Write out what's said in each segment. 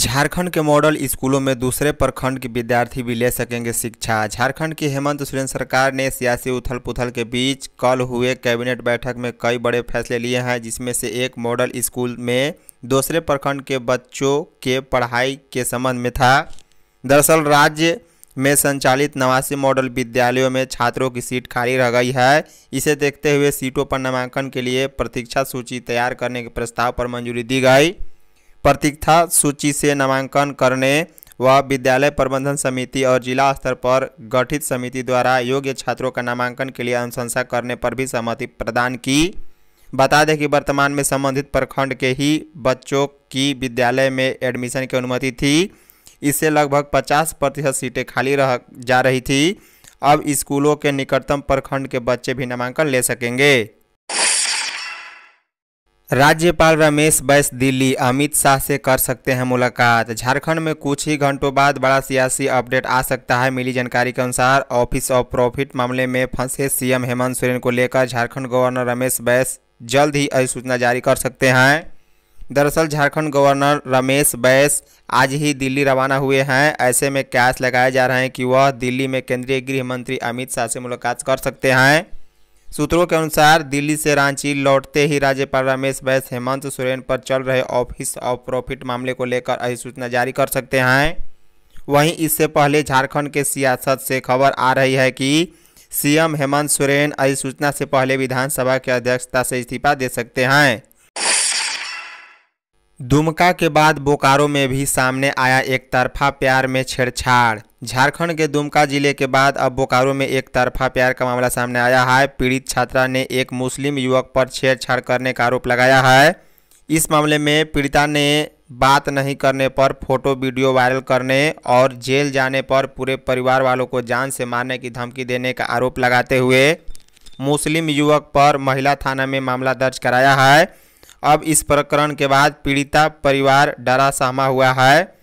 झारखंड के मॉडल स्कूलों में दूसरे प्रखंड के विद्यार्थी भी ले सकेंगे शिक्षा झारखंड की हेमंत सोरेन सरकार ने सियासी उथल पुथल के बीच कल हुए कैबिनेट बैठक में कई बड़े फैसले लिए हैं जिसमें से एक मॉडल स्कूल में दूसरे प्रखंड के बच्चों के पढ़ाई के संबंध में था दरअसल राज्य में संचालित नवासी मॉडल विद्यालयों में छात्रों की सीट खाली रह गई है इसे देखते हुए सीटों पर नामांकन के लिए प्रतीक्षा सूची तैयार करने के प्रस्ताव पर मंजूरी दी गई प्रतीक्षा सूची से नामांकन करने व विद्यालय प्रबंधन समिति और जिला स्तर पर गठित समिति द्वारा योग्य छात्रों का नामांकन के लिए अनुशंसा करने पर भी सहमति प्रदान की बता दें कि वर्तमान में संबंधित प्रखंड के ही बच्चों की विद्यालय में एडमिशन की अनुमति थी इससे लगभग 50 प्रतिशत सीटें खाली रह जा रही थी अब स्कूलों के निकटतम प्रखंड के बच्चे भी नामांकन ले सकेंगे राज्यपाल रमेश बैस दिल्ली अमित शाह से कर सकते हैं मुलाकात झारखंड में कुछ ही घंटों बाद बड़ा सियासी अपडेट आ सकता है मिली जानकारी के अनुसार ऑफिस ऑफ प्रॉफिट मामले में फंसे सीएम हेमंत सोरेन को लेकर झारखंड गवर्नर रमेश बैस जल्द ही अधिसूचना जारी कर सकते हैं दरअसल झारखंड गवर्नर रमेश बैस आज ही दिल्ली रवाना हुए हैं ऐसे में कैश लगाए जा रहे हैं कि वह दिल्ली में केंद्रीय गृह मंत्री अमित शाह से मुलाकात कर सकते हैं सूत्रों के अनुसार दिल्ली से रांची लौटते ही राज्यपाल रमेश बैस हेमंत सोरेन पर चल रहे ऑफिस ऑफ प्रॉफिट मामले को लेकर अधिसूचना जारी कर सकते हैं वहीं इससे पहले झारखंड के सियासत से खबर आ रही है कि सीएम हेमंत सोरेन अधिसूचना से पहले विधानसभा के अध्यक्षता से इस्तीफा दे सकते हैं दुमका के बाद बोकारो में भी सामने आया एक तरफा प्यार में छेड़छाड़ झारखंड के दुमका जिले के बाद अब बोकारो में एक तरफा प्यार का मामला सामने आया है पीड़ित छात्रा ने एक मुस्लिम युवक पर छेड़छाड़ करने का आरोप लगाया है इस मामले में पीड़िता ने बात नहीं करने पर फोटो वीडियो वायरल करने और जेल जाने पर पूरे परिवार वालों को जान से मारने की धमकी देने का आरोप लगाते हुए मुस्लिम युवक पर महिला थाना में मामला दर्ज कराया है अब इस प्रकरण के बाद पीड़िता परिवार डरा सहमा हुआ है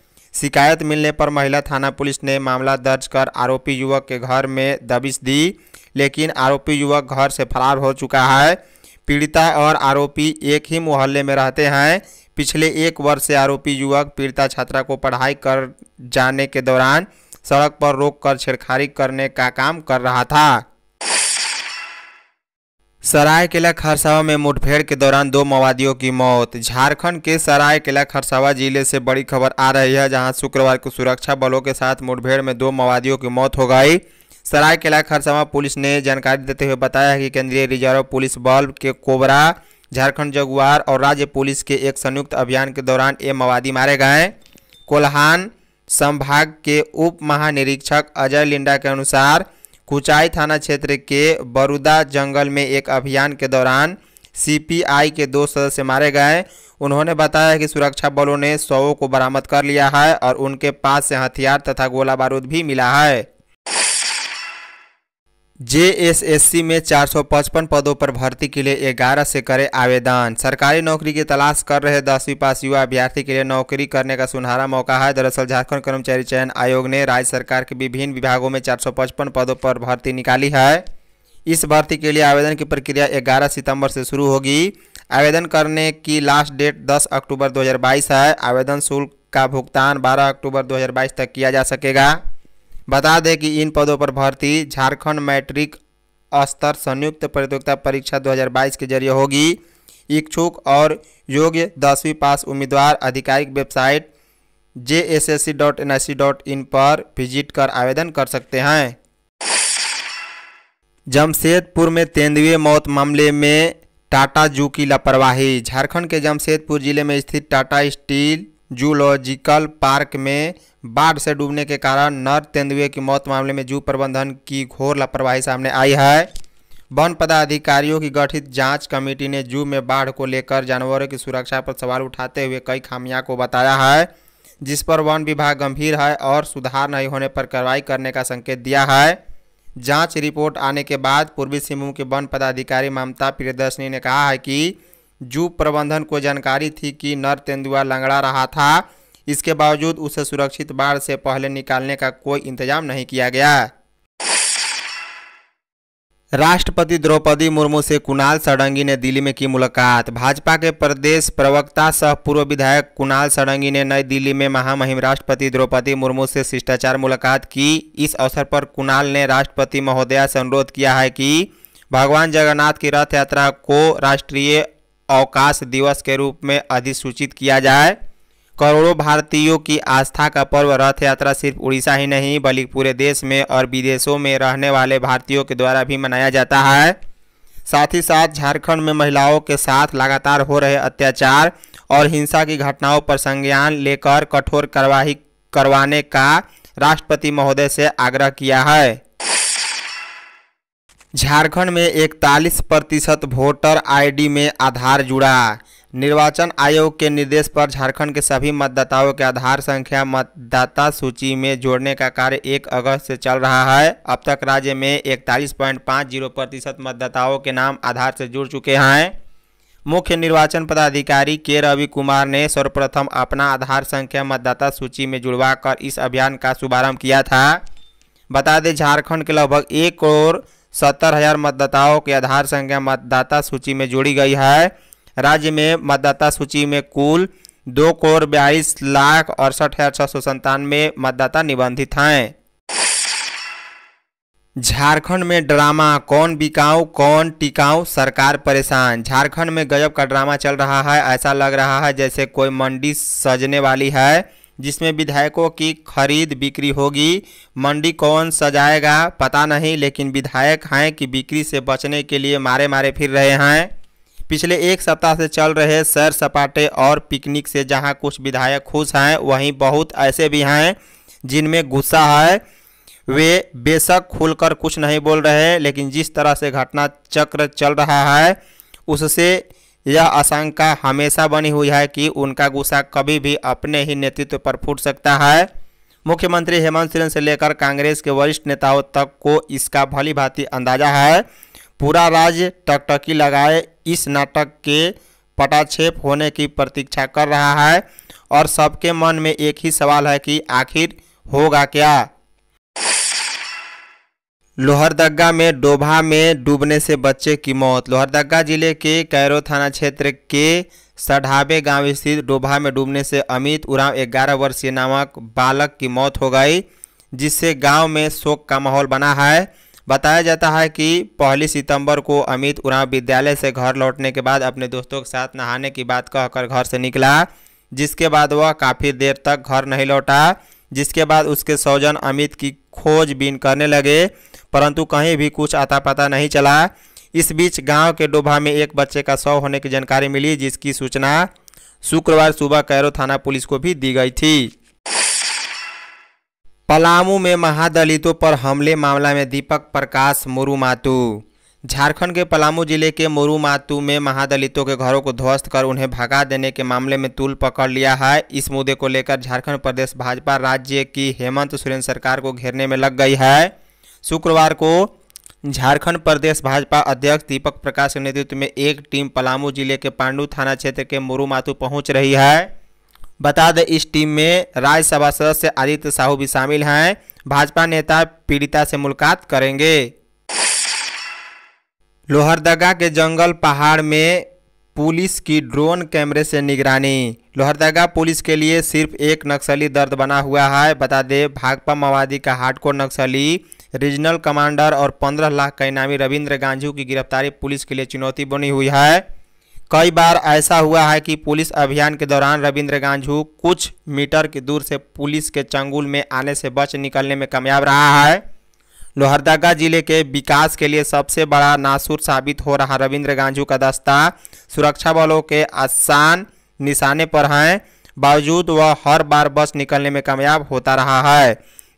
शिकायत मिलने पर महिला थाना पुलिस ने मामला दर्ज कर आरोपी युवक के घर में दबिश दी लेकिन आरोपी युवक घर से फरार हो चुका है पीड़िता और आरोपी एक ही मोहल्ले में रहते हैं पिछले एक वर्ष से आरोपी युवक पीड़िता छात्रा को पढ़ाई कर जाने के दौरान सड़क पर रोक कर छेड़खानी करने का काम कर रहा था सरायकेला खरसावा में मुठभेड़ के दौरान दो माओवादियों की मौत झारखंड के सरायकेला खरसावा जिले से बड़ी खबर आ रही है जहां शुक्रवार को सुरक्षा बलों के साथ मुठभेड़ में दो माओवादियों की मौत हो गई सरायकेला खरसावा पुलिस ने जानकारी देते हुए बताया कि केंद्रीय रिजर्व पुलिस बल के कोबरा झारखंड जगुआर और राज्य पुलिस के एक संयुक्त अभियान के दौरान ये माओवादी मारे गए कोल्हान संभाग के उप महानिरीक्षक अजय लिंडा के अनुसार कुचाई थाना क्षेत्र के बरुदा जंगल में एक अभियान के दौरान सीपीआई के दो सदस्य मारे गए उन्होंने बताया कि सुरक्षा बलों ने शवों को बरामद कर लिया है और उनके पास से हथियार तथा गोला बारूद भी मिला है जेएसएससी में 455 पदों पर भर्ती के लिए 11 से करें आवेदन सरकारी नौकरी की तलाश कर रहे दसवीं पास युवा अभ्यर्थी के लिए नौकरी करने का सुनहरा मौका है दरअसल झारखंड कर्मचारी चयन आयोग ने राज्य सरकार के विभिन्न विभागों में 455 पदों पर भर्ती निकाली है इस भर्ती के लिए आवेदन की प्रक्रिया ग्यारह सितम्बर से शुरू होगी आवेदन करने की लास्ट डेट दस अक्टूबर दो है आवेदन शुल्क का भुगतान बारह अक्टूबर दो तक किया जा सकेगा बता दें कि इन पदों पर भर्ती झारखंड मैट्रिक स्तर संयुक्त प्रतियोगिता परीक्षा 2022 के जरिए होगी इच्छुक और योग्य दसवीं पास उम्मीदवार आधिकारिक website J S S C dot N I C dot in पर विजिट कर आवेदन कर सकते हैं जमशेदपुर में तेंदुए मौत मामले में टाटा जू की लापरवाही झारखंड के जमशेदपुर जिले में स्थित टाटा स्टील जूलॉजिकल पार्क में बाढ़ से डूबने के कारण नर तेंदुए की मौत मामले में जू प्रबंधन की घोर लापरवाही सामने आई है वन पदाधिकारियों की गठित जांच कमेटी ने जू में बाढ़ को लेकर जानवरों की सुरक्षा पर सवाल उठाते हुए कई खामियां को बताया है जिस पर वन विभाग गंभीर है और सुधार नहीं होने पर कार्रवाई करने का संकेत दिया है जांच रिपोर्ट आने के बाद पूर्वी सिंहभूम के वन पदाधिकारी ममता प्रियदर्शनी ने कहा है कि जू प्रबंधन को जानकारी थी कि नर तेंदुआ लंगड़ा रहा था इसके बावजूद उसे सुरक्षित बाढ़ से पहले निकालने का कोई इंतजाम नहीं किया गया राष्ट्रपति द्रौपदी मुर्मू से कुणाल सड़ंगी ने दिल्ली में की मुलाकात भाजपा के प्रदेश प्रवक्ता सह पूर्व विधायक कुणाल सड़ंगी ने नई दिल्ली में महामहिम राष्ट्रपति द्रौपदी मुर्मू से शिष्टाचार मुलाकात की इस अवसर पर कुणाल ने राष्ट्रपति महोदया से अनुरोध किया है कि भगवान जगन्नाथ की रथ यात्रा को राष्ट्रीय अवकाश दिवस के रूप में अधिसूचित किया जाए करोड़ों भारतीयों की आस्था का पर्व रथ यात्रा सिर्फ उड़ीसा ही नहीं बल्कि पूरे देश में और विदेशों में रहने वाले भारतीयों के द्वारा भी मनाया जाता है साथ ही साथ झारखंड में महिलाओं के साथ लगातार हो रहे अत्याचार और हिंसा की घटनाओं पर संज्ञान लेकर कठोर कार्रवाई करवाने का राष्ट्रपति महोदय से आग्रह किया है झारखंड में इकतालीस प्रतिशत वोटर आईडी में आधार जुड़ा निर्वाचन आयोग के निर्देश पर झारखंड के सभी मतदाताओं के आधार संख्या मतदाता सूची में जोड़ने का कार्य 1 अगस्त से चल रहा है अब तक राज्य में इकतालीस पॉइंट पाँच जीरो प्रतिशत मतदाताओं के नाम आधार से जुड़ चुके हैं मुख्य निर्वाचन पदाधिकारी के रवि कुमार ने सर्वप्रथम अपना आधार संख्या मतदाता सूची में जुड़वा कर इस अभियान का शुभारम्भ किया था बता दें झारखंड के लगभग एक करोड़ सत्तर हजार मतदाताओं की आधार संख्या मतदाता सूची में जोड़ी गई है राज्य में मतदाता सूची में कुल दो करोड़ बयालीस लाख अड़सठ हजार छः सौ संतानवे मतदाता निबंधित हैं झारखंड में ड्रामा कौन बिकाऊ कौन टिकाऊ सरकार परेशान झारखंड में गजब का ड्रामा चल रहा है ऐसा लग रहा है जैसे कोई मंडी सजने वाली है जिसमें विधायकों की खरीद बिक्री होगी मंडी कौन सजाएगा पता नहीं लेकिन विधायक हैं कि बिक्री से बचने के लिए मारे मारे फिर रहे हैं पिछले एक सप्ताह से चल रहे सैर सपाटे और पिकनिक से जहां कुछ विधायक खुश हैं वहीं बहुत ऐसे भी हैं जिनमें गुस्सा है वे बेशक खुलकर कुछ नहीं बोल रहे लेकिन जिस तरह से घटना चक्र चल रहा है उससे यह आशंका हमेशा बनी हुई है कि उनका गुस्सा कभी भी अपने ही नेतृत्व पर फूट सकता है मुख्यमंत्री हेमंत सोरेन से लेकर कांग्रेस के वरिष्ठ नेताओं तक को इसका भली भांति अंदाजा है पूरा राज्य टकटकी लगाए इस नाटक के पटाक्षेप होने की प्रतीक्षा कर रहा है और सबके मन में एक ही सवाल है कि आखिर होगा क्या लोहरदगा में डोभा में डूबने से बच्चे की मौत लोहरदगा जिले के कैरो थाना क्षेत्र के सढ़ाबे गांव स्थित डोभा में डूबने से अमित उराव ग्यारह वर्षीय नामक बालक की मौत हो गई जिससे गांव में शोक का माहौल बना है बताया जाता है कि पहली सितंबर को अमित उराव विद्यालय से घर लौटने के बाद अपने दोस्तों के साथ नहाने की बात कहकर घर से निकला जिसके बाद वह काफ़ी देर तक घर नहीं लौटा जिसके बाद उसके सौजन अमित की खोजबीन करने लगे परंतु कहीं भी कुछ आता पता नहीं चला इस बीच गांव के डोभा में एक बच्चे का शव होने की जानकारी मिली जिसकी सूचना शुक्रवार सुबह कैरो थाना पुलिस को भी दी गई थी पलामू में महादलितों पर हमले मामला में दीपक प्रकाश मुरुमातु झारखंड के पलामू जिले के मुरुमातु में महादलितों के घरों को ध्वस्त कर उन्हें भगा देने के मामले में तुल पकड़ लिया है इस मुद्दे को लेकर झारखंड प्रदेश भाजपा राज्य की हेमंत सोरेन सरकार को घेरने में लग गई है शुक्रवार को झारखंड प्रदेश भाजपा अध्यक्ष दीपक प्रकाश के नेतृत्व में एक टीम पलामू जिले के पांडू थाना क्षेत्र के मुरुमातु पहुंच रही है बता दें इस टीम में राज्यसभा सदस्य आदित्य साहू भी शामिल हैं भाजपा नेता पीड़िता से मुलाकात करेंगे लोहरदगा के जंगल पहाड़ में पुलिस की ड्रोन कैमरे से निगरानी लोहरदगा पुलिस के लिए सिर्फ एक नक्सली दर्द बना हुआ है बता दें भाकपा माओवादी का हार्डकोर नक्सली रीजनल कमांडर और पंद्रह लाख का इनामी रविंद्र गांझू की गिरफ्तारी पुलिस के लिए चुनौती बनी हुई है कई बार ऐसा हुआ है कि पुलिस अभियान के दौरान रविंद्र गांझू कुछ मीटर की दूर से पुलिस के चंगुल में आने से बच निकलने में कामयाब रहा है लोहरदगा जिले के विकास के लिए सबसे बड़ा नासुर साबित हो रहा रविंद्र गांझू का दस्ता सुरक्षा बलों के आसान निशाने पर हैं बावजूद वह हर बार बस निकलने में कामयाब होता रहा है